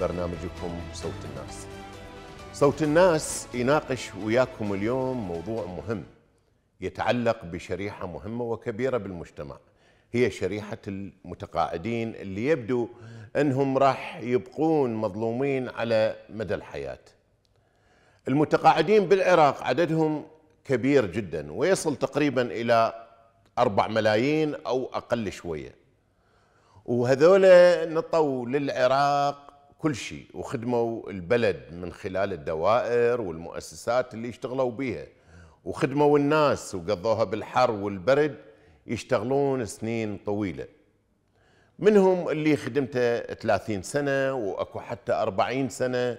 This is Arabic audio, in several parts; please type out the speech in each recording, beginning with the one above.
برنامجكم صوت الناس صوت الناس يناقش وياكم اليوم موضوع مهم يتعلق بشريحة مهمة وكبيرة بالمجتمع هي شريحة المتقاعدين اللي يبدو أنهم راح يبقون مظلومين على مدى الحياة المتقاعدين بالعراق عددهم كبير جدا ويصل تقريبا إلى أربع ملايين أو أقل شوية وهذولا نطوا للعراق كل شيء وخدموا البلد من خلال الدوائر والمؤسسات اللي اشتغلوا بيها وخدموا الناس وقضوها بالحر والبرد يشتغلون سنين طويلة منهم اللي خدمته 30 سنة وأكو حتى 40 سنة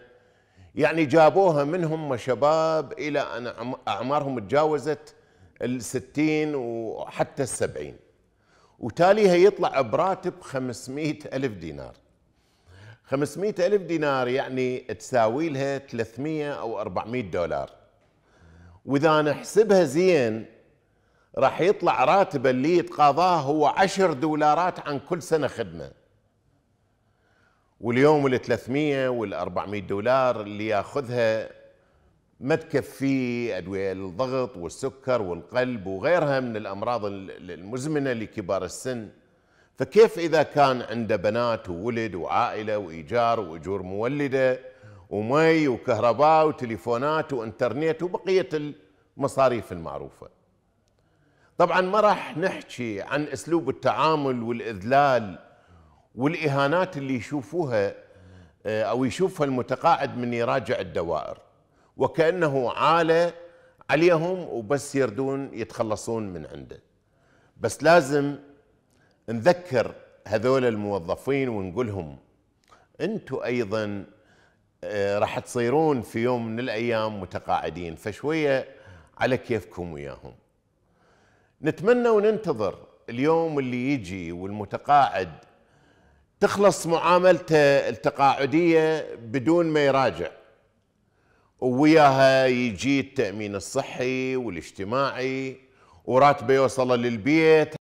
يعني جابوها منهم شباب إلى أن أعمارهم تجاوزت الستين وحتى السبعين وتاليها يطلع براتب 500 ألف دينار 500 ألف دينار يعني تساوي لها 300 أو 400 دولار وإذا نحسبها زين راح يطلع راتبه اللي يتقاضاه هو 10 دولارات عن كل سنة خدمة واليوم ال 300 وال 400 دولار اللي ياخذها ما تكفي ادويه الضغط والسكر والقلب وغيرها من الامراض المزمنه لكبار السن فكيف إذا كان عنده بنات وولد وعائلة وإيجار وأجور مولدة ومي وكهرباء وتليفونات وإنترنت وبقية المصاريف المعروفة طبعا ما راح نحكي عن أسلوب التعامل والإذلال والإهانات اللي يشوفوها آه، أو يشوفها المتقاعد من يراجع الدوائر وكأنه عالة عليهم وبس يردون يتخلصون من عنده بس لازم نذكر هذول الموظفين ونقولهم انتم ايضا آه، راح تصيرون في يوم من الايام متقاعدين فشويه على كيفكم وياهم نتمنى وننتظر اليوم اللي يجي والمتقاعد تخلص معاملته التقاعديه بدون ما يراجع وياها يجي التامين الصحي والاجتماعي وراتبه يوصله للبيت